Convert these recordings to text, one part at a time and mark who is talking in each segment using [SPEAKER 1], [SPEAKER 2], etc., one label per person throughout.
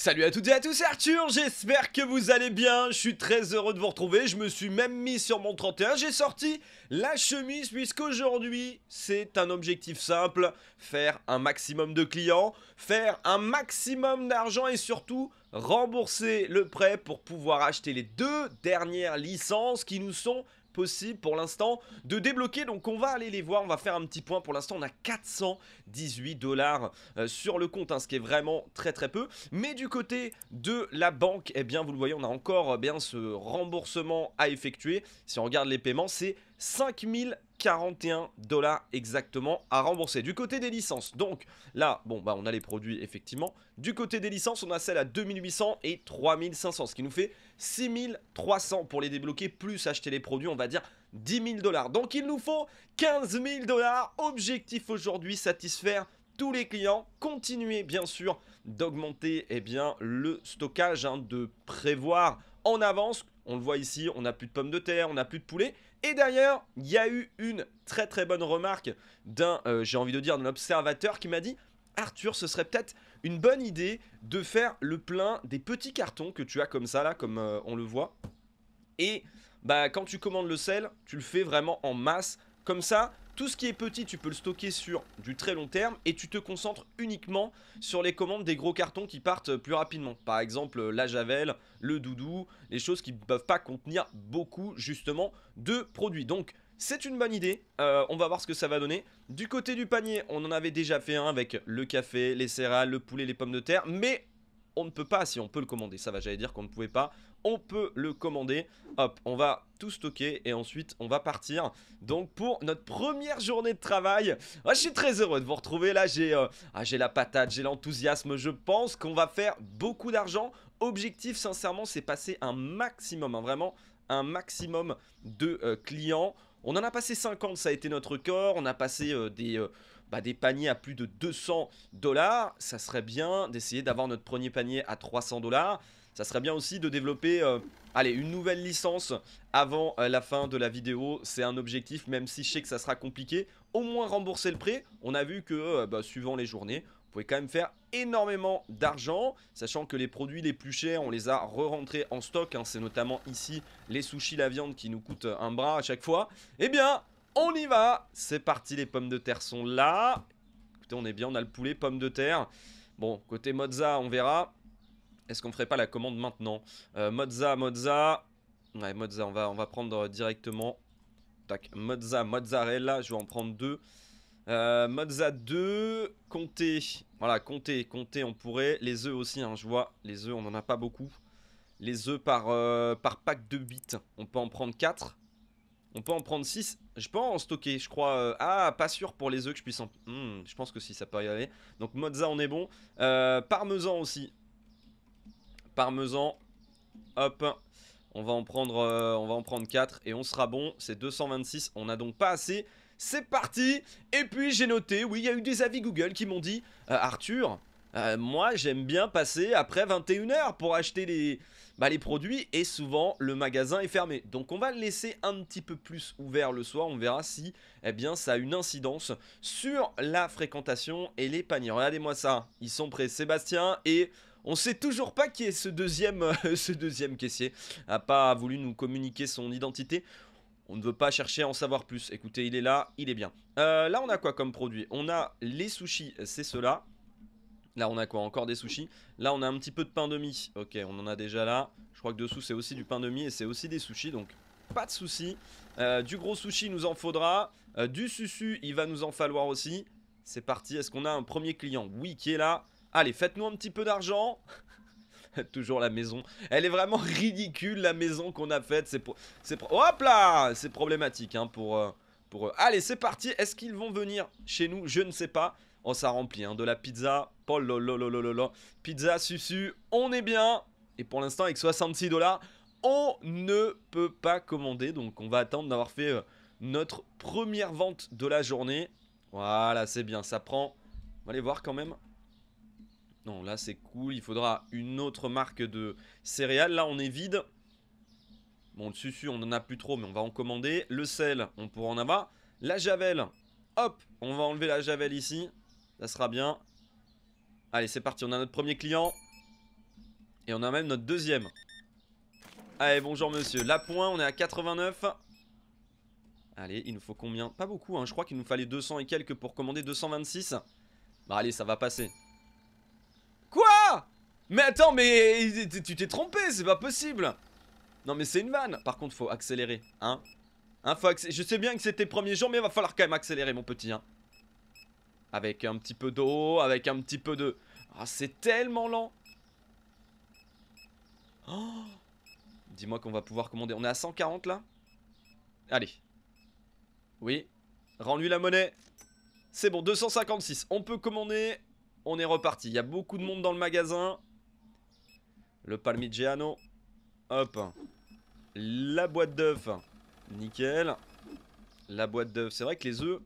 [SPEAKER 1] Salut à toutes et à tous, Arthur, j'espère que vous allez bien, je suis très heureux de vous retrouver, je me suis même mis sur mon 31, j'ai sorti la chemise puisqu'aujourd'hui c'est un objectif simple, faire un maximum de clients, faire un maximum d'argent et surtout rembourser le prêt pour pouvoir acheter les deux dernières licences qui nous sont possible pour l'instant de débloquer. Donc on va aller les voir, on va faire un petit point. Pour l'instant on a 418 dollars euh, sur le compte, hein, ce qui est vraiment très très peu. Mais du côté de la banque, et eh bien vous le voyez, on a encore euh, bien ce remboursement à effectuer. Si on regarde les paiements, c'est 5041 dollars exactement à rembourser. Du côté des licences, donc là, bon, bah on a les produits effectivement. Du côté des licences, on a celle à 2800 et 3500, ce qui nous fait 6300 pour les débloquer, plus acheter les produits, on va dire 10 000 dollars. Donc il nous faut 15 000 dollars. Objectif aujourd'hui, satisfaire tous les clients. Continuer bien sûr d'augmenter eh bien le stockage, hein, de prévoir en avance. On le voit ici, on n'a plus de pommes de terre, on n'a plus de poulet. Et d'ailleurs, il y a eu une très très bonne remarque d'un, euh, j'ai envie de dire, d'un observateur qui m'a dit Arthur, ce serait peut-être une bonne idée de faire le plein des petits cartons que tu as comme ça, là, comme euh, on le voit. Et bah, quand tu commandes le sel, tu le fais vraiment en masse. Comme ça, tout ce qui est petit, tu peux le stocker sur du très long terme et tu te concentres uniquement sur les commandes des gros cartons qui partent plus rapidement. Par exemple, la javel, le doudou, les choses qui ne peuvent pas contenir beaucoup justement de produits. Donc, c'est une bonne idée, euh, on va voir ce que ça va donner. Du côté du panier, on en avait déjà fait un avec le café, les céréales, le poulet, les pommes de terre, mais on ne peut pas, si on peut le commander, ça va, j'allais dire qu'on ne pouvait pas, on peut le commander. Hop, on va tout stocker et ensuite on va partir donc pour notre première journée de travail. Ah, je suis très heureux de vous retrouver là, euh, ah, j'ai la patate, j'ai l'enthousiasme, je pense qu'on va faire beaucoup d'argent. Objectif sincèrement c'est passer un maximum, hein, vraiment un maximum de euh, clients. On en a passé 50, ça a été notre corps. on a passé euh, des... Bah, des paniers à plus de 200 dollars, ça serait bien d'essayer d'avoir notre premier panier à 300 dollars. Ça serait bien aussi de développer euh, allez, une nouvelle licence avant euh, la fin de la vidéo. C'est un objectif, même si je sais que ça sera compliqué. Au moins rembourser le prêt. On a vu que, euh, bah, suivant les journées, vous pouvez quand même faire énormément d'argent, sachant que les produits les plus chers, on les a re-rentrés en stock. Hein. C'est notamment ici les sushis, la viande qui nous coûtent un bras à chaque fois. Eh bien, on y va C'est parti, les pommes de terre sont là. Écoutez, on est bien, on a le poulet, pommes de terre. Bon, côté mozza, on verra. Est-ce qu'on ferait pas la commande maintenant euh, Mozza, Mozza. Ouais, Mozza, on va, on va prendre euh, directement. Tac, Mozza, Mozzarella. Je vais en prendre deux. Euh, Mozza 2, Comptez, Voilà, compté, compté, on pourrait. Les œufs aussi, hein, je vois. Les œufs, on n'en a pas beaucoup. Les œufs par, par pack de 8. On peut en prendre 4. On peut en prendre 6. Je peux en stocker, je crois. Ah, pas sûr pour les œufs que je puisse en... Hmm, je pense que si, ça peut y aller. Donc, Mozza, on est bon. parmesan aussi parmesan. Hop. On va en prendre, euh, on va en prendre 4 et on sera bon. C'est 226. On n'a donc pas assez. C'est parti Et puis j'ai noté, oui, il y a eu des avis Google qui m'ont dit euh, Arthur, euh, moi j'aime bien passer après 21h pour acheter les, bah, les produits et souvent le magasin est fermé. Donc on va le laisser un petit peu plus ouvert le soir, on verra si eh bien, ça a une incidence sur la fréquentation et les paniers. Regardez-moi ça, ils sont prêts, Sébastien et... On sait toujours pas qui est ce deuxième, euh, ce deuxième caissier. A pas voulu nous communiquer son identité. On ne veut pas chercher à en savoir plus. Écoutez, il est là, il est bien. Euh, là, on a quoi comme produit On a les sushis, c'est cela. Là, on a quoi Encore des sushis. Là, on a un petit peu de pain de mie. Ok, on en a déjà là. Je crois que dessous, c'est aussi du pain de mie et c'est aussi des sushis. Donc, pas de soucis. Euh, du gros sushi, nous en faudra. du susu, il va nous en falloir aussi. C'est parti. Est-ce qu'on a un premier client Oui, qui est là. Allez, faites-nous un petit peu d'argent toujours la maison. Elle est vraiment ridicule la maison qu'on a faite. C'est c'est hop là, c'est problématique hein, pour euh, pour Allez, c'est parti. Est-ce qu'ils vont venir chez nous Je ne sais pas. Oh, ça remplit hein, de la pizza. Paul, là Pizza, susu, on est bien. Et pour l'instant, avec 66 dollars, on ne peut pas commander. Donc, on va attendre d'avoir fait euh, notre première vente de la journée. Voilà, c'est bien. Ça prend. On va aller voir quand même. Non, là c'est cool. Il faudra une autre marque de céréales. Là on est vide. Bon, le susu, on n'en a plus trop, mais on va en commander. Le sel, on pourra en avoir. La javel, hop, on va enlever la javel ici. Ça sera bien. Allez, c'est parti, on a notre premier client. Et on a même notre deuxième. Allez, bonjour monsieur. La pointe, on est à 89. Allez, il nous faut combien Pas beaucoup, hein. je crois qu'il nous fallait 200 et quelques pour commander 226. Bah allez, ça va passer. Mais attends, mais tu t'es trompé, c'est pas possible Non mais c'est une vanne Par contre, faut accélérer, hein Un hein, Je sais bien que c'était premier jour, mais il va falloir quand même accélérer, mon petit, hein. Avec un petit peu d'eau, avec un petit peu de... Ah, c'est tellement lent oh, Dis-moi qu'on va pouvoir commander. On est à 140, là Allez. Oui. Rends-lui la monnaie. C'est bon, 256. On peut commander. On est reparti. Il y a beaucoup de monde dans le magasin. Le Palmigiano. Hop. La boîte d'œufs. Nickel. La boîte d'œufs. C'est vrai que les œufs,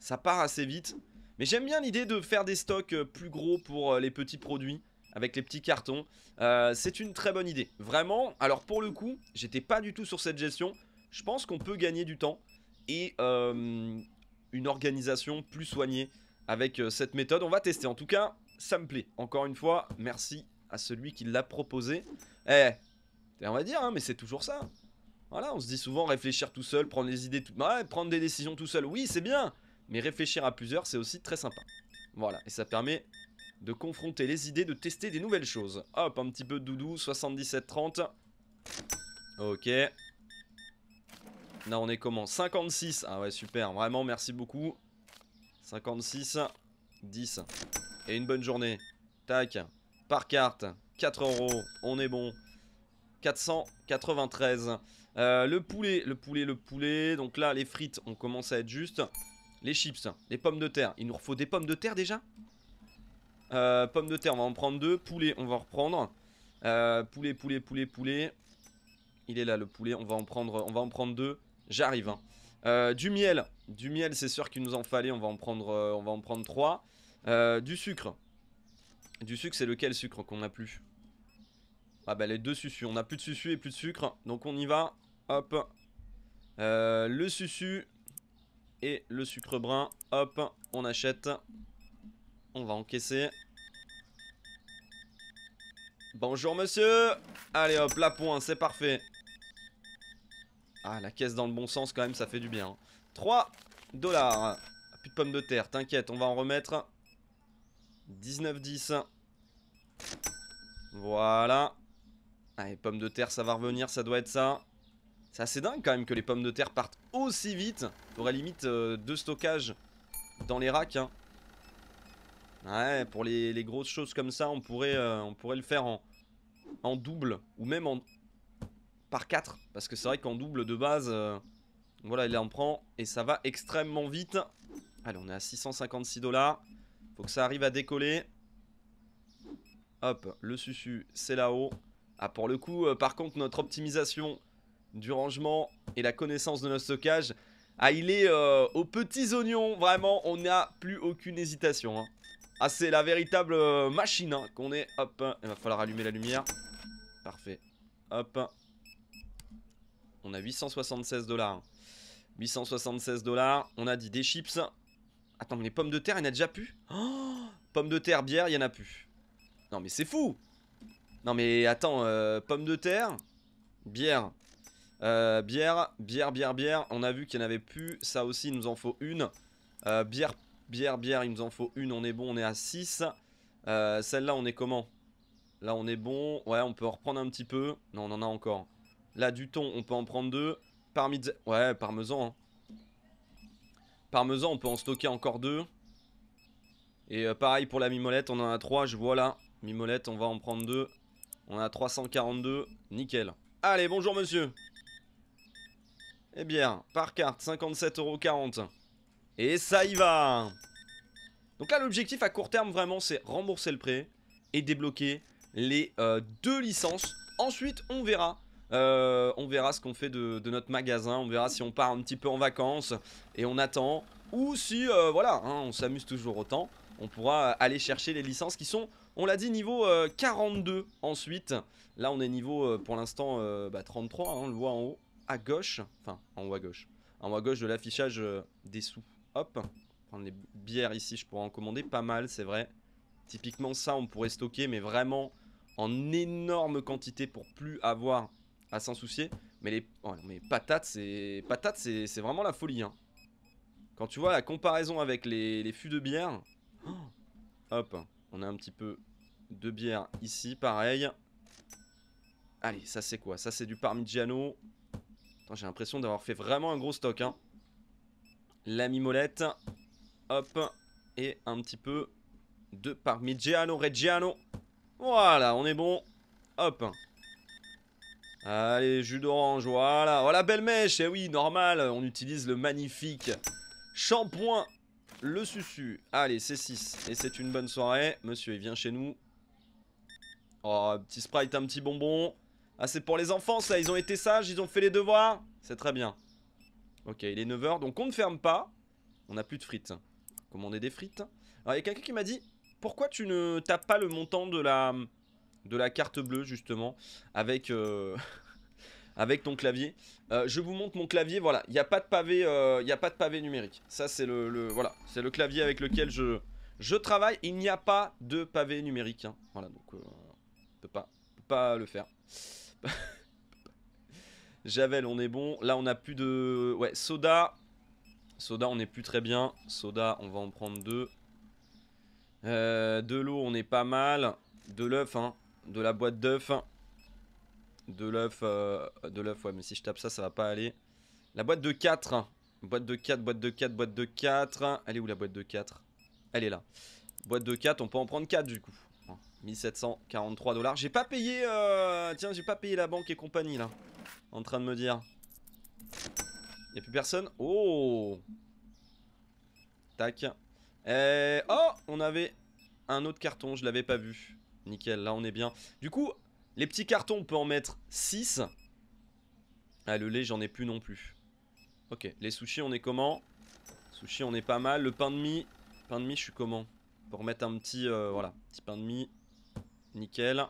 [SPEAKER 1] ça part assez vite. Mais j'aime bien l'idée de faire des stocks euh, plus gros pour euh, les petits produits avec les petits cartons. Euh, c'est une très bonne idée. Vraiment, alors pour le coup, j'étais pas du tout sur cette gestion. Je pense qu'on peut gagner du temps et une organisation plus soignée avec cette méthode. On va tester. En tout cas, ça me plaît. Encore une fois, merci à celui qui l'a proposé. Eh, on va dire, hein, mais c'est toujours ça. Voilà, on se dit souvent réfléchir tout seul, prendre les idées tout... prendre des décisions tout seul, oui, c'est bien. Mais réfléchir à plusieurs, c'est aussi très sympa. Voilà, et ça permet de confronter les idées, de tester des nouvelles choses. Hop, un petit peu de doudou, 77-30. Ok. Là, on est comment 56. Ah ouais, super. Vraiment, merci beaucoup. 56, 10. Et une bonne journée. Tac par carte. 4 euros, on est bon. 493. Euh, le poulet, le poulet, le poulet. Donc là, les frites, on commence à être juste. Les chips, les pommes de terre. Il nous faut des pommes de terre déjà euh, Pommes de terre, on va en prendre deux. Poulet, on va reprendre. Euh, poulet, poulet, poulet, poulet. Il est là le poulet, on va en prendre, on va en prendre deux. J'arrive. Hein. du miel, du miel, c'est sûr qu'il nous en fallait. On va en prendre, on va en prendre trois. du sucre, du sucre, c'est lequel sucre qu'on a plus Ah bah les deux susus. On n'a plus de susu et plus de sucre. Donc on y va. Hop. Euh, le susu et le sucre brun. Hop. On achète. On va encaisser. Bonjour monsieur Allez hop, la pointe, c'est parfait. Ah, la caisse dans le bon sens quand même, ça fait du bien. 3 hein. dollars. Plus de pommes de terre, t'inquiète, on va en remettre. 19-10. Voilà. Allez, ah, pommes de terre, ça va revenir, ça doit être ça. C'est assez dingue quand même que les pommes de terre partent aussi vite. T'aurais limite euh, deux stockages dans les racks. Hein. Ouais, pour les, grosses choses comme ça, on pourrait, euh, on pourrait le faire en, en double. Ou même en par 4. Parce que c'est vrai qu'en double de base, euh, voilà, il en prend et ça va extrêmement vite. Allez, on est à 656 dollars. Donc, ça arrive à décoller. Hop, le susu, c'est là-haut. Ah, pour le coup, euh, par contre, notre optimisation du rangement et la connaissance de notre stockage, ah, il est euh, aux petits oignons, vraiment, on n'a plus aucune hésitation. Hein. Ah, c'est la véritable euh, machine hein, qu'on est. Hop, hein. il va falloir allumer la lumière. Parfait. Hop. On a 876 dollars. 876 dollars. On a dit des chips. Attends, mais les pommes de terre, il n'y en a déjà plus oh, Pommes de terre, bière, il n'y en a plus. Non, mais c'est fou Non, mais attends, euh, pommes de terre, bière. Euh, bière, bière, bière, bière. On a vu qu'il n'y en avait plus. Ça aussi, il nous en faut une. Euh, bière, bière, bière, il nous en faut une. On est bon, on est à 6. Celle-là, on est comment Là, on est bon. Ouais, on peut en reprendre un petit peu. Non, on en a encore. Là, du thon, on peut en prendre deux. Parmi... Ouais, parmesan. Hein. Parmesan, on peut en stocker encore deux. Et euh, pareil pour la mimolette, on en a trois, je vois là. Mimolette, on va en prendre deux. On a 342, nickel. Allez, bonjour monsieur. Eh bien, par carte, 57,40€. Et ça y va Donc là, l'objectif à court terme, vraiment, c'est rembourser le prêt et débloquer les euh, deux licences. Ensuite, on verra euh, on verra ce qu'on fait de, notre magasin. On verra si on part un petit peu en vacances et on attend. Ou si, euh, voilà, hein, on s'amuse toujours autant. On pourra aller chercher les licences qui sont, on l'a dit, niveau 42 euh, ensuite. Là, on est niveau, pour l'instant, 33. Bah, hein, on le voit en haut à gauche. Enfin, en haut à gauche. En haut à gauche de l'affichage des sous. Hop, prendre les bières ici, je pourrais en commander pas mal, c'est vrai. Typiquement ça, on pourrait stocker, mais vraiment en énorme quantité pour plus avoir à s'en soucier. Mais les oh mais patates, c'est patates, c'est vraiment la folie. Hein. Quand tu vois la comparaison avec les, les fûts de bière, oh, hop, on a un petit peu de bière ici, pareil. Allez, ça c'est quoi Ça c'est du Parmigiano. J'ai l'impression d'avoir fait vraiment un gros stock. Hein. La mimolette, hop, et un petit peu de Parmigiano Reggiano. Voilà, on est bon. Hop. Allez, jus d'orange, voilà. Voilà, belle mèche. et eh oui, normal, on utilise le magnifique shampoing, le susu. Allez, c'est 6. Et c'est une bonne soirée. Monsieur, il vient chez nous. Oh, petit sprite, un petit bonbon. Ah, c'est pour les enfants, ça. Ils ont été sages, ils ont fait les devoirs. C'est très bien. Ok, il est 9h, donc on ne ferme pas. On n'a plus de frites. Commander des frites. Alors, il y a quelqu'un qui m'a dit, pourquoi tu ne tapes pas le montant de la de la carte bleue justement avec, euh, avec ton clavier. Euh, je vous montre mon clavier, voilà, il n'y a, pas de pavé, euh, a pas de pavé numérique. Ça c'est le, le, voilà, le clavier avec lequel je, je travaille, il n'y a pas de pavé numérique. Hein. Voilà, donc on ne peut pas, pas le faire. Javel, on est bon. Là, on n'a plus de... Ouais, Soda. Soda, on n'est plus très bien. Soda, on va en prendre deux. de l'eau, on est pas mal. De l'œuf, hein de la boîte d'œuf. De l'œuf, euh, de l'œuf, ouais, mais si je tape ça, ça va pas aller. La boîte de 4. Boîte de 4, boîte de 4, boîte de 4. Elle est où la boîte de 4 Elle est là. Boîte de 4, on peut en prendre 4 du coup. 1743 dollars. J'ai pas payé. Euh, tiens, j'ai pas payé la banque et compagnie là. En train de me dire. Y'a plus personne Oh Tac. Et... Eh, oh On avait un autre carton, je l'avais pas vu. Nickel, là on est bien. Du coup, les petits cartons, on peut en mettre 6. Ah, le lait, j'en ai plus non plus. Ok, les sushis, on est comment Sushis, on est pas mal. Le pain de mie, pain de mie, je suis comment Pour mettre un petit, euh, voilà, petit pain de mie. Nickel.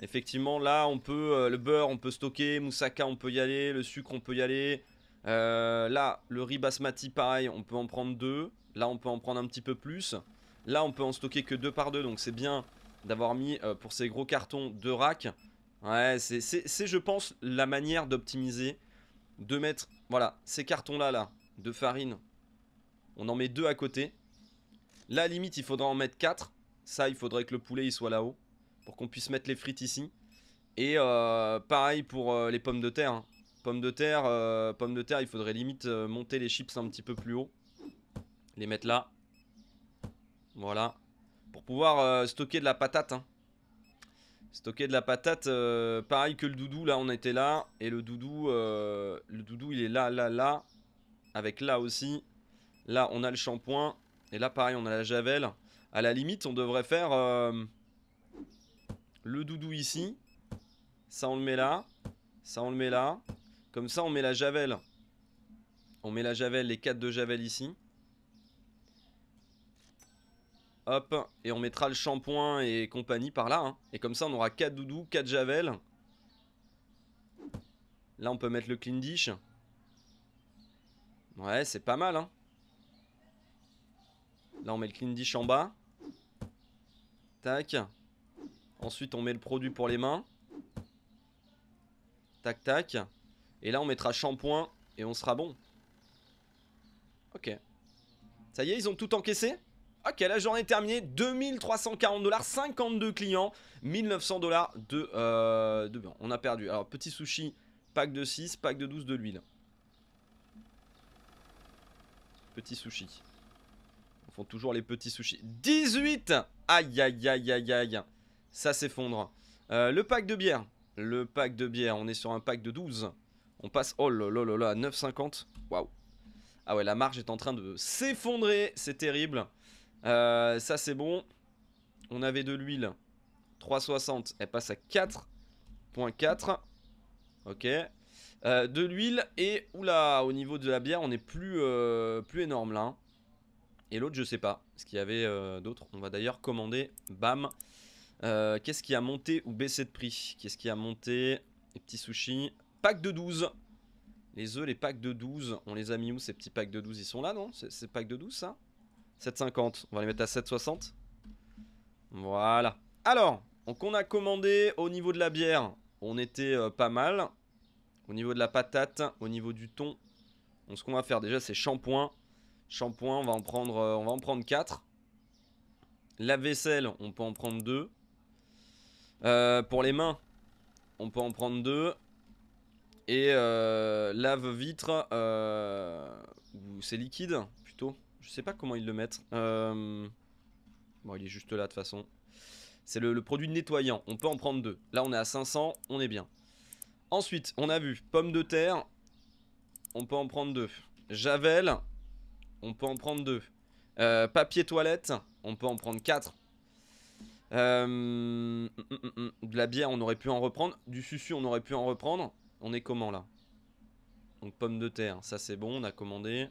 [SPEAKER 1] Effectivement, là, on peut, euh, le beurre, on peut stocker. Moussaka, on peut y aller. Le sucre, on peut y aller. Euh, là, le riz basmati, pareil, on peut en prendre deux. Là, on peut en prendre un petit peu plus. Là, on peut en stocker que deux par deux, donc c'est bien d'avoir mis euh, pour ces gros cartons deux racks. Ouais, c'est, je pense, la manière d'optimiser, de mettre, voilà, ces cartons-là, là, de farine. On en met deux à côté. Là, limite, il faudra en mettre quatre. Ça, il faudrait que le poulet, il soit là-haut, pour qu'on puisse mettre les frites ici. Et euh, pareil pour euh, les pommes de terre. Hein. Pommes de terre, pommes de terre, il faudrait limite monter les chips un petit peu plus haut. Les mettre là. Voilà. Pour pouvoir euh, stocker de la patate. Hein. Stocker de la patate, euh, pareil que le doudou, là on était là. Et le doudou, euh, le doudou il est là, là, là. Avec là aussi. Là on a le shampoing. Et là pareil on a la javel. À la limite on devrait faire le doudou ici. Ça on le met là. Ça on le met là. Comme ça on met la javel. On met la javel, les 4 de javel ici. Hop, et on mettra le shampoing et compagnie par là. Hein. Et comme ça, on aura 4 doudous, 4 javel. Là, on peut mettre le clean dish. Ouais, c'est pas mal. Hein. Là, on met le clean dish en bas. Tac. Ensuite, on met le produit pour les mains. Tac, tac. Et là, on mettra shampoing et on sera bon. Ok. Ça y est, ils ont tout encaissé Ok, la journée est terminée. 2340 dollars, 52 clients, 1900 dollars de, euh, On a perdu. Alors, petit sushi, pack de 6, pack de 12 de l'huile. Petit sushi. On font toujours les petits sushis. 18 Aïe, aïe, aïe, aïe, aïe. Ça s'effondre. Euh, le pack de bière. Le pack de bière. On est sur un pack de 12. On passe... Oh là là là là, 9,50. Waouh. Ah ouais, la marge est en train de s'effondrer. C'est terrible. Euh, ça, c'est bon. On avait de l'huile. 3,60. Elle passe à 4,4. Ok. Euh, de l'huile et oula au niveau de la bière on est plus, euh, plus énorme là hein. Et l'autre je sais pas ce qu'il y avait d'autres On va d'ailleurs commander bam Qu'est-ce qui a monté ou baissé de prix Qu'est-ce qui a monté Les petits sushis Pack de 12 Les œufs les packs de 12 On les a mis où ces petits packs de 12 Ils sont là non Ces packs de 12 ça 7,50. On va les mettre à 7,60. Voilà. Alors, donc on a commandé au niveau de la bière, on était euh, pas mal. Au niveau de la patate, au niveau du thon. ce qu'on va faire déjà, c'est shampoing. Shampoing, on va en prendre, euh, on va en prendre 4. lave vaisselle, on peut en prendre 2. Euh, pour les mains, on peut en prendre 2. Et lave-vitre, c'est liquide je sais pas comment il le mettent. Euh, bon, il est juste là de toute façon. C'est le, produit nettoyant. On peut en prendre deux. Là, on est à 500. On est bien. Ensuite, on a vu pomme de terre. On peut en prendre deux. Javel. On peut en prendre deux. Euh, papier toilette. On peut en prendre quatre. Euh, de la bière, on aurait pu en reprendre. Du susu, on aurait pu en reprendre. On est comment là Donc, pomme de terre. Ça, c'est bon. On a commandé.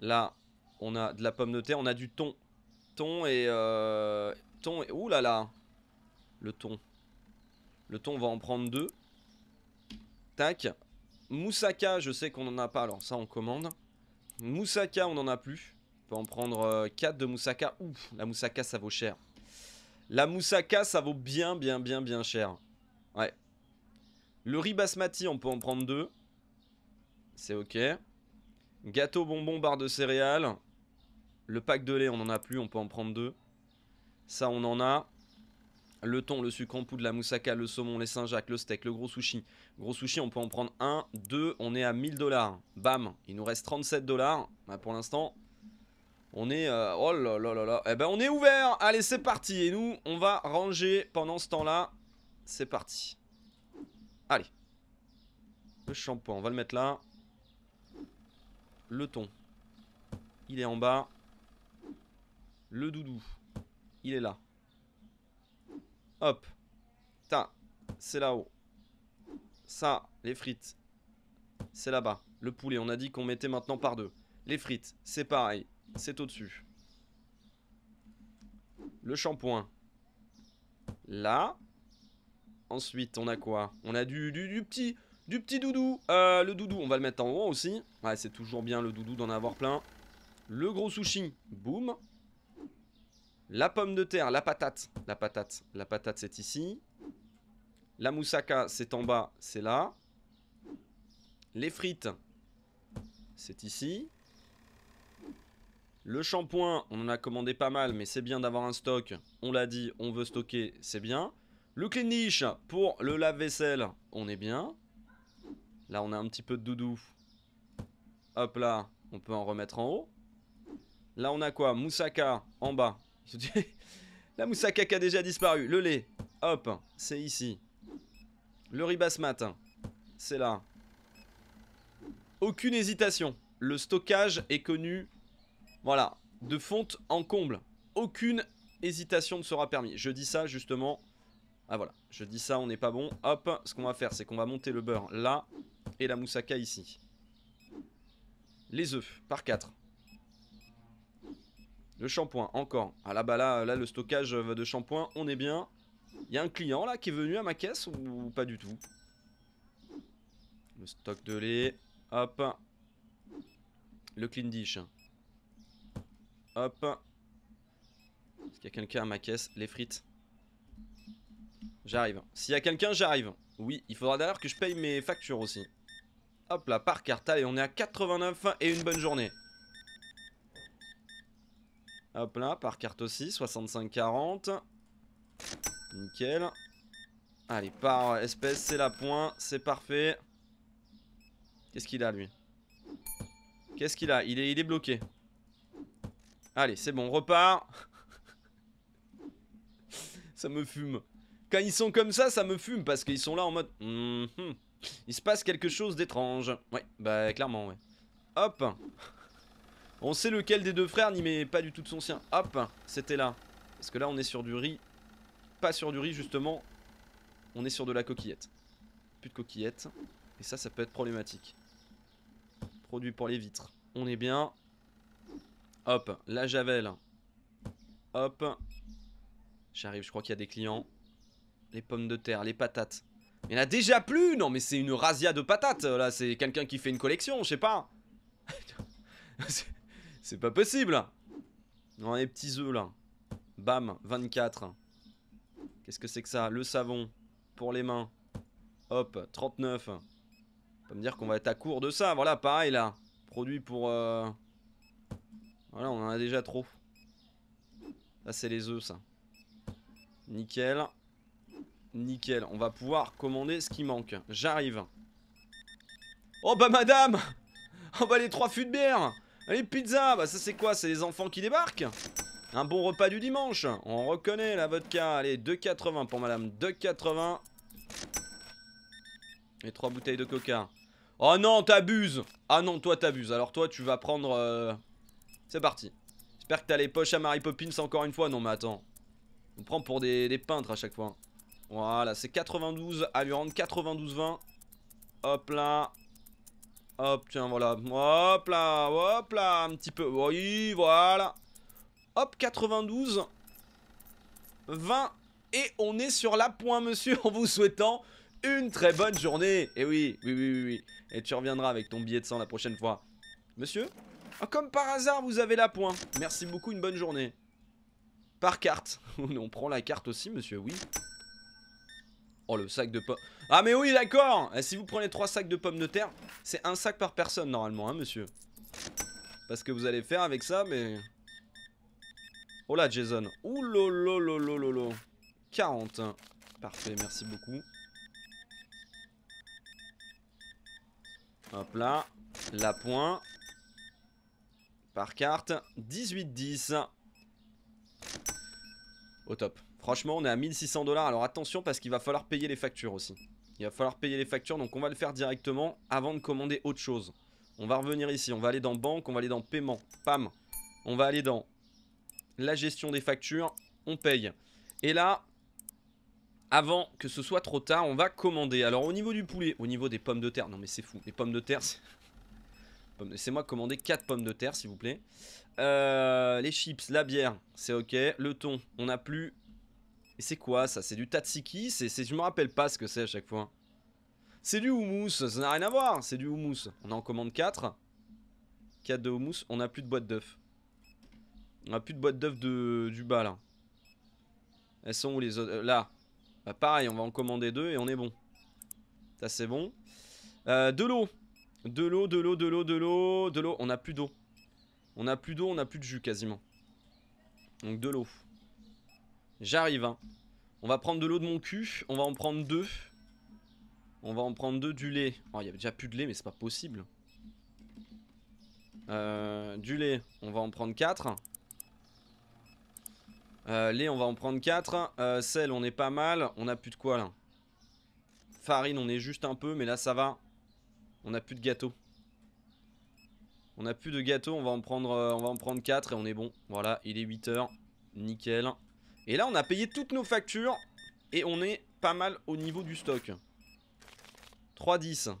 [SPEAKER 1] Là, on a de la pomme de terre, on a du thon. Thon et... Euh, thon et... Ouh là là Le thon. Le thon, on va en prendre deux. Tac. Moussaka, je sais qu'on en a pas, alors ça on commande. Moussaka, on en a plus. On peut en prendre euh, quatre de Moussaka. Ouh, la Moussaka, ça vaut cher. La Moussaka, ça vaut bien, bien, bien, bien cher. Ouais. Le riz on peut en prendre deux. C'est ok. Gâteau, bonbon, barre de céréales. Le pack de lait, on n'en a plus, on peut en prendre deux. Ça, on en a. Le thon, le sucre en poudre, la moussaka, le saumon, les Saint-Jacques, le steak, le gros sushi. Gros sushi, on peut en prendre un, deux. On est à 1000 dollars. Bam, il nous reste 37 dollars. Bah, pour l'instant, on est... Euh, oh là là là là. Eh ben, on est ouvert. Allez, c'est parti. Et nous, on va ranger pendant ce temps-là. C'est parti. Allez. Le shampoing, on va le mettre là. Le ton. Il est en bas. Le doudou. Il est là. Hop. Ta. C'est là-haut. Ça, les frites. C'est là-bas. Le poulet, on a dit qu'on mettait maintenant par deux. Les frites, c'est pareil. C'est au-dessus. Le shampoing. Là. Ensuite, on a quoi On a du, du, du petit du petit doudou. Euh, le doudou, on va le mettre en haut aussi. Ouais, c'est toujours bien le doudou d'en avoir plein. Le gros sushi, boum. La pomme de terre, la patate. La patate, la patate, c'est ici. La moussaka, c'est en bas, c'est là. Les frites, c'est ici. Le shampoing, on en a commandé pas mal, mais c'est bien d'avoir un stock. On l'a dit, on veut stocker, c'est bien. Le clean pour le lave-vaisselle, on est bien. Là, on a un petit peu de doudou. Hop là, on peut en remettre en haut. Là, on a quoi Moussaka, en bas. La Moussaka qui a déjà disparu. Le lait, hop, c'est ici. Le ribasmat, c'est là. Aucune hésitation. Le stockage est connu, voilà, de fonte en comble. Aucune hésitation ne sera permis. Je dis ça justement. Ah voilà, je dis ça, on n'est pas bon. Hop, ce qu'on va faire, c'est qu'on va monter le beurre là et la moussaka ici. Les œufs, par 4. Le shampoing, encore. Ah là, bah là, le stockage de shampoing, on est bien. Il y a un client là qui est venu à ma caisse ou pas du tout Le stock de lait. Hop. Le clean dish. Hop. Est-ce qu'il y a quelqu'un à ma caisse Les frites. J'arrive. S'il y a quelqu'un, j'arrive. Oui, il faudra d'ailleurs que je paye mes factures aussi. Hop là, par carte. et on est à 89 et une bonne journée. Hop là, par carte aussi, 65-40. Nickel. Allez, par espèce, c'est la pointe, c'est parfait. Qu'est-ce qu'il a, lui Qu'est-ce qu'il a il est, il est bloqué. Allez, c'est bon, on repart. ça me fume. Quand ils sont comme ça, ça me fume, parce qu'ils sont là en mode... Hmm, hmm. Il se passe quelque chose d'étrange. Ouais, bah clairement, ouais. Hop On sait lequel des deux frères n'y met pas du tout de son sien. Hop C'était là. Parce que là, on est sur du riz. Pas sur du riz, justement. On est sur de la coquillette. Plus de coquillette. Et ça, ça peut être problématique. Produit pour les vitres. On est bien. Hop, la javel. Hop. J'arrive, je crois qu'il y a des clients. Les pommes de terre, les patates. Il y en a déjà plus Non mais c'est une razzia de patates, là, c'est quelqu'un qui fait une collection, je sais pas. c'est pas possible Non, les petits œufs, là. Bam, 24. Qu'est-ce que c'est que ça Le savon, pour les mains. Hop, 39. On me dire qu'on va être à court de ça, voilà, pareil, là. Produit pour... Euh, voilà, on en a déjà trop. Là c'est les œufs, ça. Nickel. Nickel, on va pouvoir commander ce qui manque. J'arrive. Oh bah madame Oh bah les trois fûts de bière Les pizza Bah ça c'est quoi C'est les enfants qui débarquent Un bon repas du dimanche On reconnaît la vodka Allez, 2,80 pour madame. 2,80. Et trois bouteilles de coca. Oh non, t'abuses Ah non, toi t'abuses. Alors toi, tu vas prendre... Euh, c'est parti. J'espère que t'as les poches à Mary Poppins encore une fois. Non mais attends. On prend pour des, des peintres à chaque fois. Voilà, c'est 92 à lui rendre 92-20. Hop là. Hop, tiens, voilà. Hop là, hop là, un petit peu. Oui, voilà. Hop, 92. 20. Et on est sur la pointe, monsieur, en vous souhaitant une très bonne journée. Et eh oui, oui, oui, oui, oui. Et tu reviendras avec ton billet de sang la prochaine fois. Monsieur Comme par hasard, vous avez la pointe. Merci beaucoup, une bonne journée. Par carte. on prend la carte aussi, monsieur, oui. Oh, le sac de pommes. Ah, mais oui, d'accord eh, Si vous prenez 3 sacs de pommes de terre, c'est un sac par personne, normalement, hein, monsieur. Parce que vous allez faire avec ça, mais... Oh là, Jason. Ouh, lolo 40. Parfait, merci beaucoup. Hop là. La pointe. Par carte. 18-10. Au top. Franchement, on est à 1600 dollars. Alors attention parce qu'il va falloir payer les factures aussi. Il va falloir payer les factures, donc on va le faire directement avant de commander autre chose. On va revenir ici, on va aller dans banque, on va aller dans paiement, pam. On va aller dans la gestion des factures, on paye. Et là, avant que ce soit trop tard, on va commander. Alors au niveau du poulet, au niveau des pommes de terre, non mais c'est fou, les pommes de terre, laissez-moi commander 4 pommes de terre s'il vous plaît. Euh, les chips, la bière, c'est ok. Le thon, on n'a plus et c'est quoi ça C'est du tatsiki C'est, Je me rappelle pas ce que c'est à chaque fois. C'est du houmous, ça n'a rien à voir, c'est du houmous. On en commande 4. 4 de houmous, on n'a plus de boîte d'œufs. On n'a plus de boîte d'œufs du bas là. Elles sont où les autres euh, Là. Bah, pareil, on va en commander 2 et on est bon. Ça c'est bon. Euh, de l'eau. De l'eau, de l'eau, de l'eau, de l'eau, de l'eau. On n'a plus d'eau. On n'a plus d'eau, on n'a plus de jus quasiment. Donc de l'eau. J'arrive, hein. On va prendre de l'eau de mon cul. On va en prendre deux. On va en prendre deux du lait. Oh, il y a déjà plus de lait, mais c'est pas possible. Euh, du lait, on va en prendre 4. Euh, lait, on va en prendre 4. Euh, sel, on est pas mal. On a plus de quoi, là Farine, on est juste un peu, mais là, ça va. On a plus de gâteau. On a plus de gâteau, on va en prendre, euh, on va en prendre 4 et on est bon. Voilà, il est 8h. Nickel. Et là, on a payé toutes nos factures et on est pas mal au niveau du stock. 3,10.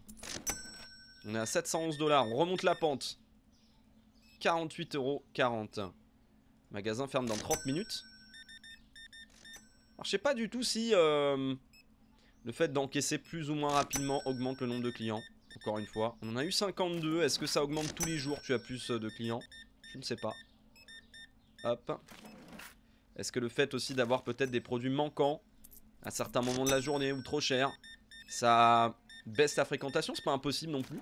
[SPEAKER 1] On est à 711 dollars. On remonte la pente. 48,40 euros. Magasin ferme dans 30 minutes. Alors, je sais pas du tout si euh, le fait d'encaisser plus ou moins rapidement augmente le nombre de clients. Encore une fois. On en a eu 52. Est-ce que ça augmente tous les jours Tu as plus euh, de clients Je ne sais pas. Hop. Est-ce que le fait aussi d'avoir peut-être des produits manquants à certains moments de la journée ou trop chers, ça baisse la fréquentation C'est pas impossible non plus.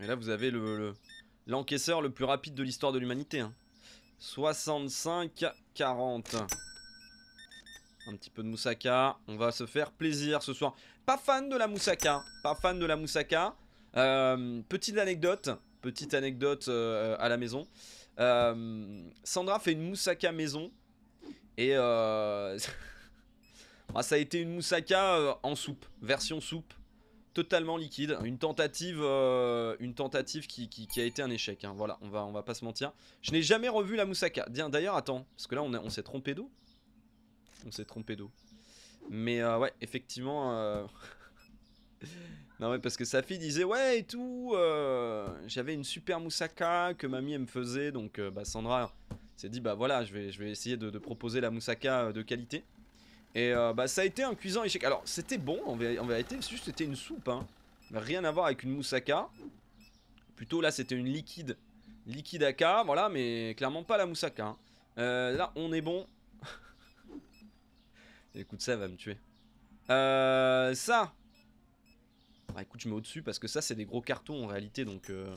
[SPEAKER 1] Et là, vous avez le l'encaisseur le, plus rapide de l'histoire de l'humanité. Hein. 65-40. Un petit peu de moussaka. On va se faire plaisir ce soir. Pas fan de la moussaka. Pas fan de la moussaka. Euh, petite anecdote. Petite anecdote euh, à la maison. Euh, Sandra fait une moussaka maison. Et euh, bah, ça a été une moussaka euh, en soupe, version soupe, totalement liquide. Une tentative, une tentative qui, a été un échec. Hein. Voilà, on va, on va pas se mentir. Je n'ai jamais revu la moussaka. D'ailleurs, attends, parce que là, on, s'est trompé d'eau. On s'est trompé d'eau. Mais ouais, effectivement, Non mais parce que sa fille disait ouais et tout, euh, j'avais une super moussaka que mamie elle me faisait, donc euh, bah, Sandra s'est dit bah voilà je vais, je vais essayer de, proposer la moussaka euh, de qualité. Et bah ça a été un cuisant échec. Alors c'était bon en, vérité, juste c'était une soupe, hein. rien à voir avec une moussaka. Plutôt là c'était une liquide, liquide voilà, mais clairement pas la moussaka. Hein. là on est bon. Écoute ça va me tuer. Euh, ça, bah écoute, je mets au-dessus parce que ça, c'est des gros cartons en réalité, donc... Euh.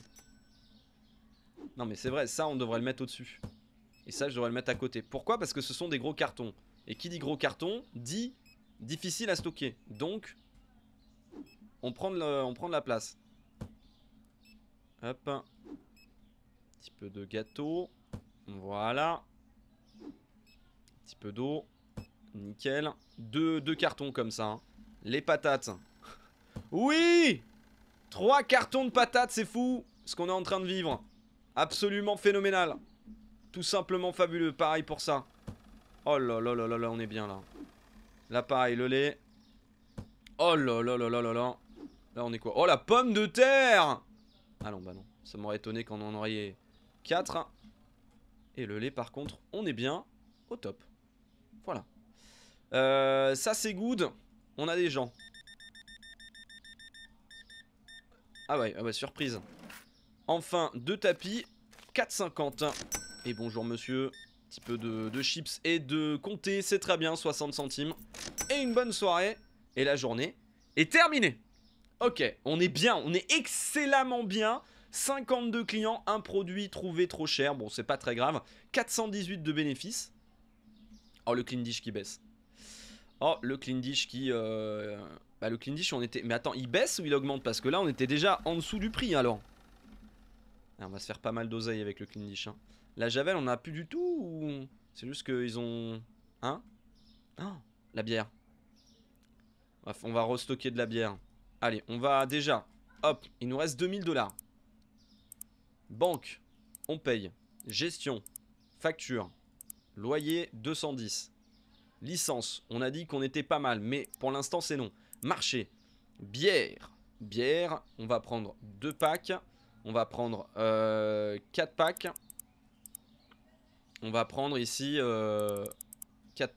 [SPEAKER 1] Non, mais c'est vrai, ça, on devrait le mettre au-dessus. Et ça, je devrais le mettre à côté. Pourquoi Parce que ce sont des gros cartons. Et qui dit gros carton, dit difficile à stocker. Donc, on prend de, la, on prend la place. Hop. Un petit peu de gâteau. Voilà. Un petit peu d'eau. Nickel. Deux, cartons comme ça. Hein. Les patates. Oui Trois cartons de patates, c'est fou ce qu'on est en train de vivre. Absolument phénoménal. Tout simplement fabuleux, pareil pour ça. Oh là là là là là, on est bien là. Là pareil, le lait. Oh là là là là là là. Là on est quoi Oh la pomme de terre Ah non, bah non. Ça m'aurait étonné qu'on en aurait 4. Et le lait par contre, on est bien au top. Voilà. Euh, ça c'est good. On a des gens. Ah, ah ouais, surprise. Enfin, deux tapis, 4,50. Et bonjour monsieur. Un petit peu de, chips et de comté, c'est très bien, 60 centimes. Et une bonne soirée. Et la journée est terminée. Ok, on est bien, on est excellemment bien. 52 clients, un produit trouvé trop cher. Bon, c'est pas très grave. 418 de bénéfices. Oh, le clean dish qui baisse. Oh, le clean dish qui... Euh, bah le dish on était... Mais attends, il baisse ou il augmente Parce que là on était déjà en dessous du prix alors. Ah, on va se faire pas mal d'oseille avec le clin Hein. La Javel on a plus du tout C'est juste qu'ils ont... Hein ah, La bière. on va restocker de la bière. Allez, on va déjà... Hop, il nous reste 2000 dollars. Banque, on paye. Gestion, facture, loyer 210. Licence, on a dit qu'on était pas mal, mais pour l'instant c'est non. Marché. Bière. Bière. On va prendre 2 packs. On va prendre 4 euh, packs. On va prendre ici 4 euh,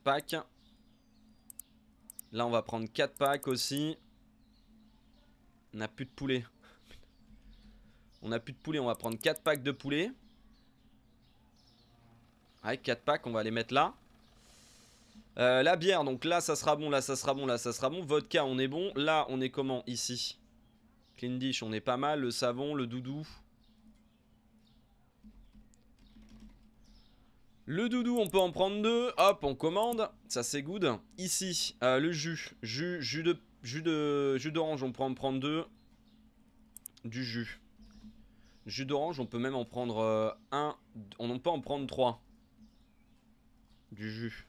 [SPEAKER 1] packs. Là, on va prendre 4 packs aussi. On n'a plus de poulet. On n'a plus de poulet. On va prendre 4 packs de poulet. Avec 4 packs, on va les mettre là. Euh, la bière, donc là ça sera bon, là ça sera bon, là ça sera bon. Vodka, on est bon. Là, on est comment ici Clean dish, on est pas mal. Le savon, le doudou. Le doudou, on peut en prendre deux. Hop, on commande. Ça, c'est good. Ici, euh, le jus. Jus, jus de jus de jus d'orange, on peut en prendre deux. Du jus. Jus d'orange, on peut même en prendre euh, un. On peut en prendre trois. Du jus.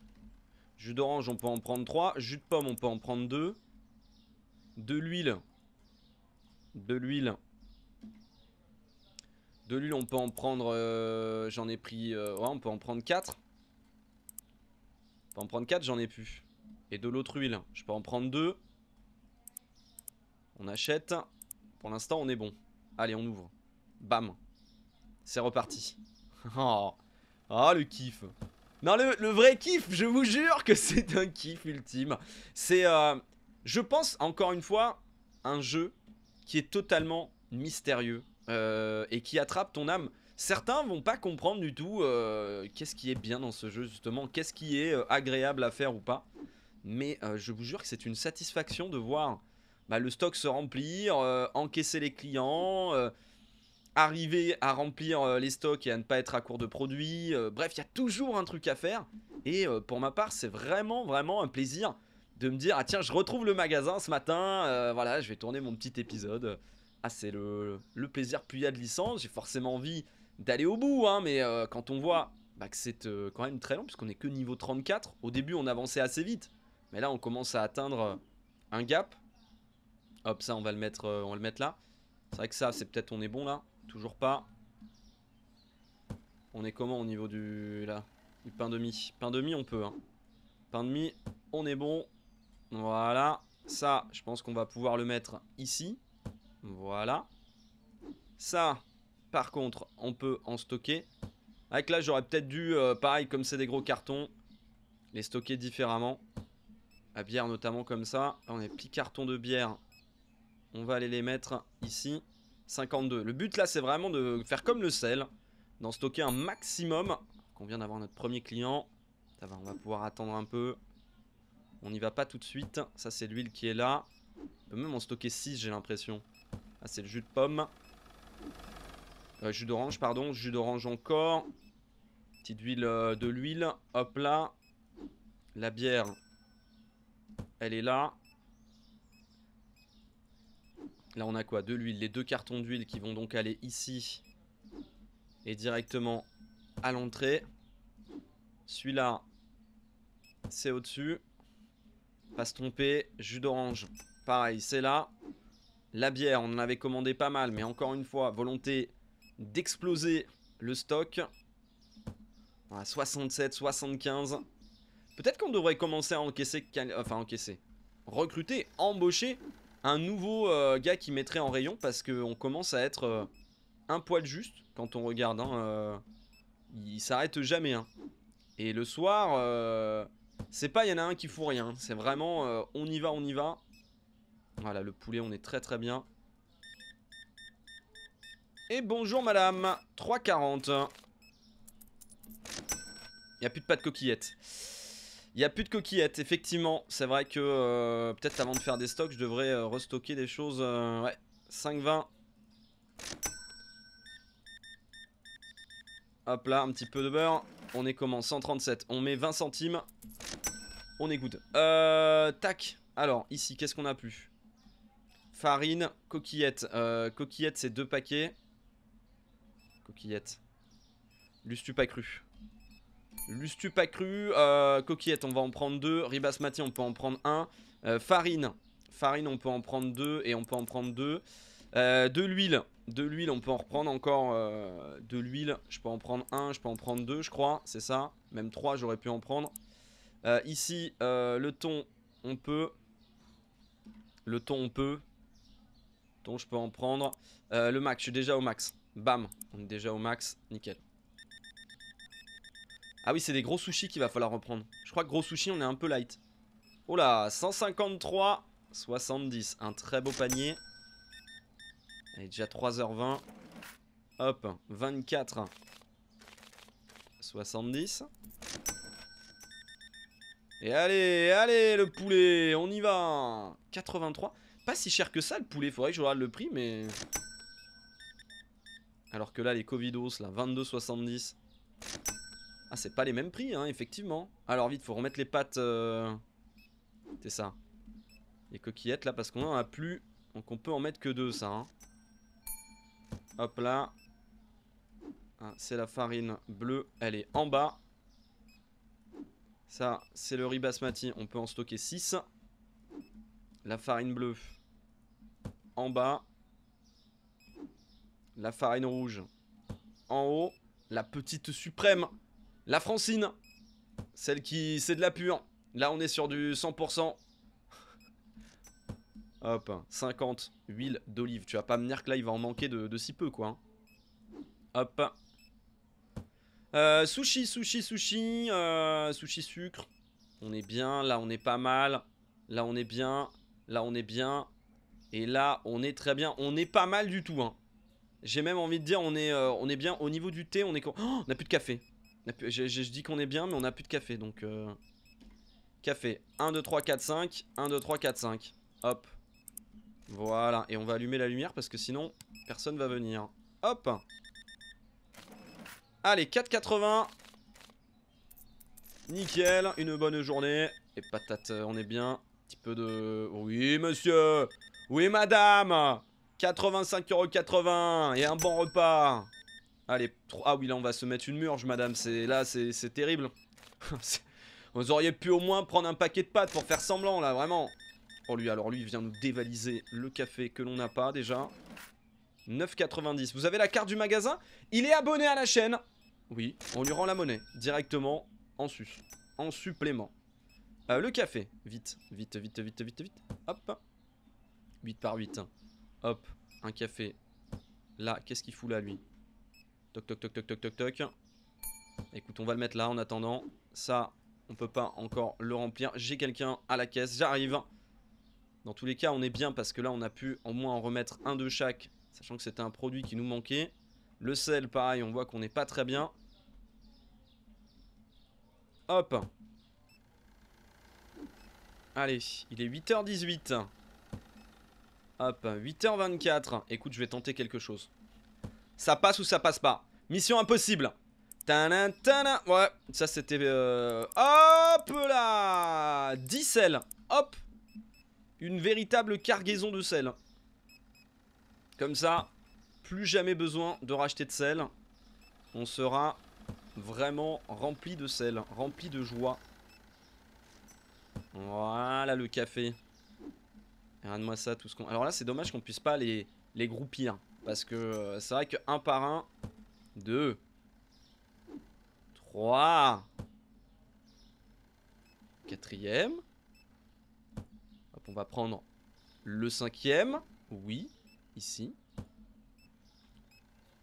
[SPEAKER 1] Jus d'orange, on peut en prendre 3. Jus de pomme, on peut en prendre 2. De l'huile. De l'huile. De l'huile, on peut en prendre... Euh, j'en ai pris... Euh, ouais, on peut en prendre 4. On peut en prendre 4, j'en ai plus. Et de l'autre huile, je peux en prendre 2. On achète. Pour l'instant, on est bon. Allez, on ouvre. Bam. C'est reparti. Ah, oh le kiff. Non, le, vrai kiff, je vous jure que c'est un kiff ultime. C'est, euh, je pense, encore une fois, un jeu qui est totalement mystérieux euh, et qui attrape ton âme. Certains vont pas comprendre du tout euh, qu'est-ce qui est bien dans ce jeu, justement, qu'est-ce qui est agréable à faire ou pas. Mais je vous jure que c'est une satisfaction de voir bah, le stock se remplir, encaisser les clients arriver à remplir euh, les stocks et à ne pas être à court de produits. Euh, bref, il y a toujours un truc à faire. Et euh, pour ma part, c'est vraiment, vraiment un plaisir de me dire ah tiens je retrouve le magasin ce matin voilà je vais tourner mon petit épisode ah c'est le, plaisir puis il y a de licence j'ai forcément envie d'aller au bout hein, mais quand on voit bah, que c'est quand même très long puisqu'on est que niveau 34 au début on avançait assez vite mais là on commence à atteindre un gap hop ça on va le mettre on va le mettre là c'est vrai que ça c'est peut-être on est bon là Toujours pas. On est comment au niveau du... pain de mie. Pain de mie, on peut. Hein. Pain de mie, on est bon. Voilà. Ça, je pense qu'on va pouvoir le mettre ici. Voilà. Ça, par contre, on peut en stocker. Avec là, j'aurais peut-être dû, euh, pareil, comme c'est des gros cartons, les stocker différemment. La bière notamment comme ça. on a des petits cartons de bière. On va aller les mettre ici. 52. Le but là, c'est vraiment de faire comme le sel, d'en stocker un maximum. Qu'on vient d'avoir notre premier client. Ça va, on va pouvoir attendre un peu. On n'y va pas tout de suite. Ça, c'est l'huile qui est là. On peut même en stocker 6, j'ai l'impression. Ah, c'est le jus de pomme. Euh, jus d'orange, pardon. Jus d'orange encore. Petite huile euh, de l'huile. Hop là. La bière. Elle est là. Là, on a quoi De l'huile. Les deux cartons d'huile qui vont donc aller ici et directement à l'entrée. Celui-là, c'est au-dessus. Pas se tromper. jus d'orange. Pareil, c'est là. La bière, on en avait commandé pas mal, mais encore une fois, volonté d'exploser le stock. Voilà, 67, 75. Peut-être qu'on devrait commencer à encaisser, enfin encaisser, recruter, embaucher un nouveau euh, gars qui mettrait en rayon parce qu'on commence à être euh, un poil juste quand on regarde. Hein, euh, il s'arrête jamais. Hein. Et le soir, c'est pas il y en a un qui fout rien. Hein. C'est vraiment on y va, on y va. Voilà, le poulet, on est très très bien. Et bonjour madame, 3,40. Il n'y a plus de pas de coquillettes. Y'a a plus de coquillettes, effectivement. C'est vrai que euh, peut-être avant de faire des stocks, je devrais euh, restocker des choses. Euh, ouais, 520 Hop là, un petit peu de beurre. On est comment 137. On met 20 centimes. On est good. tac. Alors, ici, qu'est-ce qu'on a plus Farine, coquillettes. coquillettes, c'est deux paquets. Coquillettes. pas cru. Lustu pas cru, euh, coquillette on va en prendre deux, ribasmati on peut en prendre un, euh, farine, farine on peut en prendre deux et on peut en prendre deux, euh, de l'huile, de l'huile on peut en reprendre encore, de l'huile je peux en prendre un, je peux en prendre deux je crois, c'est ça, même trois j'aurais pu en prendre. ici le thon on peut, le thon on peut, thon je peux en prendre, le max je suis déjà au max, bam on est déjà au max, nickel. Ah oui, c'est des gros sushis qu'il va falloir reprendre. Je crois que gros sushis, on est un peu light. Oh là, 153, 70. Un très beau panier. Il déjà 3h20. Hop, 24, 70. Et allez, allez, le poulet, on y va 83. Pas si cher que ça, le poulet. Faudrait que je regarde le prix, mais... Alors que là, les Covidos, là, 22,70. Ah, c'est pas les mêmes prix, hein, effectivement. Alors, vite, faut remettre les pâtes. Euh, c'est ça. Les coquillettes, là, parce qu'on en a plus. Donc, on peut en mettre que deux, ça. Hein. Hop là. Ah, c'est la farine bleue. Elle est en bas. Ça, c'est le riz basmati. On peut en stocker 6. La farine bleue en bas. La farine rouge en haut. La petite suprême la Francine, celle qui... c'est de la pure. Là, on est sur du 100%. Hop, 50 huile d'olive. Tu vas pas me dire que là, il va en manquer de, si peu, quoi. Hein. Hop. Euh, sushi, sushi, sushi. Euh, sushi sucre. On est bien. Là, on est pas mal. Là, on est bien. Là, on est bien. Et là, on est très bien. On est pas mal du tout, hein. J'ai même envie de dire, on est, euh, on est bien au niveau du thé. On est. Oh, on n'a plus de café. Je, dis qu'on est bien, mais on n'a plus de café, donc... Euh, café. 1, 2, 3, 4, 5. 1, 2, 3, 4, 5. Hop. Voilà. Et on va allumer la lumière parce que sinon, personne va venir. Hop. Allez, 4,80. Nickel. Une bonne journée. Et patate, euh, on est bien. Un petit peu de... Oui, monsieur. Oui, madame. 85,80€. Et un bon repas. Allez, ah oui, là on va se mettre une murge, madame. C'est Là, c'est terrible. Vous auriez pu au moins prendre un paquet de pâtes pour faire semblant, là, vraiment. Oh lui, alors lui, vient nous dévaliser le café que l'on n'a pas déjà. 9,90. Vous avez la carte du magasin Il est abonné à la chaîne. Oui, on lui rend la monnaie directement en sus, en supplément. Euh, le café, vite, vite, vite, vite, vite, vite. Hop. 8 par 8. Hop, un café. Là, qu'est-ce qu'il fout là, lui Toc, toc, toc, toc, toc, toc, toc. Écoute, on va le mettre là en attendant. Ça, on peut pas encore le remplir. J'ai quelqu'un à la caisse, j'arrive. Dans tous les cas, on est bien parce que là, on a pu au moins en remettre un de chaque, sachant que c'était un produit qui nous manquait. Le sel, pareil, on voit qu'on n'est pas très bien. Hop. Allez, il est 8h18. Hop, 8h24. Écoute, je vais tenter quelque chose. Ça passe ou ça passe pas. Mission impossible. Ouais, ça c'était... Euh, hop là 10 sel. Hop Une véritable cargaison de sel. Comme ça, plus jamais besoin de racheter de sel. On sera vraiment rempli de sel, rempli de joie. Voilà le café. Regarde-moi ça, tout ce qu'on... Alors là, c'est dommage qu'on puisse pas les, les groupir. Parce que euh, c'est vrai que un par un, deux, trois, quatrième. Hop, on va prendre le cinquième. Oui, ici.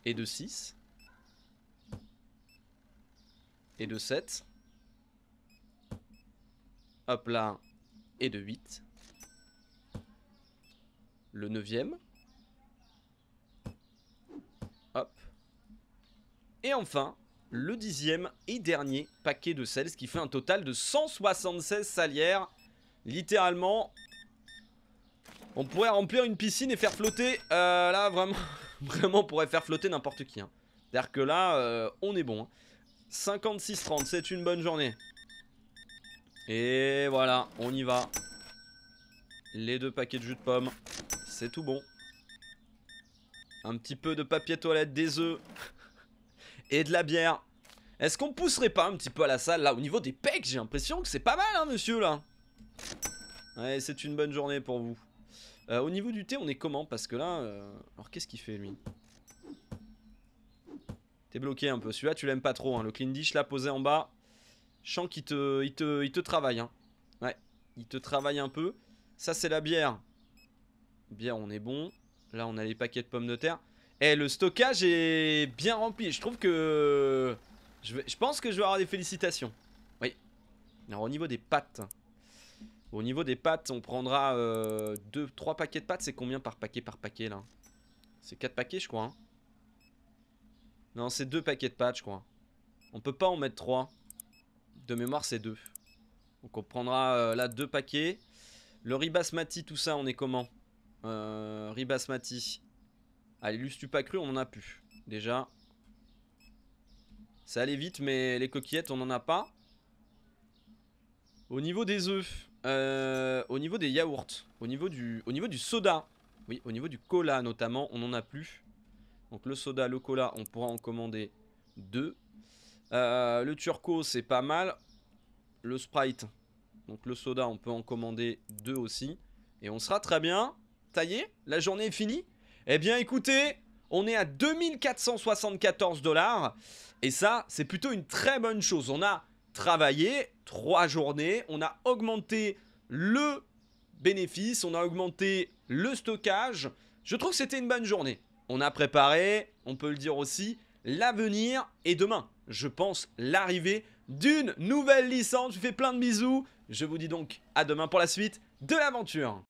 [SPEAKER 1] Et de 6. Et de 7. Hop là. Et de 8. Le 9 neuvième. Et enfin, le dixième et dernier paquet de sel. ce qui fait un total de 176 salières. Littéralement, on pourrait remplir une piscine et faire flotter. Euh, là, vraiment, vraiment, on pourrait faire flotter n'importe qui. Hein. C'est-à-dire que là, euh, on est bon. 56,30, hein. 56-30, c'est une bonne journée. Et voilà, on y va. Les deux paquets de jus de pomme, c'est tout bon. Un petit peu de papier toilette, des œufs et de la bière. Est-ce qu'on pousserait pas un petit peu à la salle, là, au niveau des pecs J'ai l'impression que c'est pas mal, hein, monsieur, là. Ouais, c'est une bonne journée pour vous. Euh, au niveau du thé, on est comment Parce que là... Euh, alors, qu'est-ce qu'il fait, lui T'es bloqué un peu. Celui-là, tu l'aimes pas trop, hein. Le clean dish, là, posé en bas. Chant qui qu'il te, il te, il te travaille, hein. Ouais, il te travaille un peu. Ça, c'est la bière. Bière, on est bon. Là, on a les paquets de pommes de terre. Eh, le stockage est bien rempli. Je trouve que... Je, pense que je vais avoir des félicitations. Oui. Alors au niveau des pâtes. Au niveau des pâtes, on prendra 2-3 euh, paquets de pâtes. C'est combien par paquet par paquet là C'est 4 paquets je crois. Hein. non, c'est 2 paquets de pâtes je crois. On peut pas en mettre 3. De mémoire, c'est 2. Donc on prendra euh, là 2 paquets. Le ribasmati, tout ça, on est comment euh, Ribasmati. Allez, l'ustu pas cru, on en a plus. Déjà. Ça allait vite, mais les coquillettes, on en a pas. Au niveau des œufs, euh, au niveau des yaourts, au niveau, du, niveau du soda, oui, au niveau du cola notamment, on en a plus. Donc le soda, le cola, on pourra en commander deux. Euh, le turco, c'est pas mal. Le sprite, donc le soda, on peut en commander deux aussi. Et on sera très bien. Taillé, la journée est finie. Eh bien écoutez, on est à 2474 dollars. Et ça, c'est plutôt une très bonne chose. On a travaillé trois journées, on a augmenté le bénéfice, on a augmenté le stockage. Je trouve que c'était une bonne journée. On a préparé, on peut le dire aussi, l'avenir et demain, je pense, l'arrivée d'une nouvelle licence. Je vous fais plein de bisous. Je vous dis donc à demain pour la suite de l'aventure.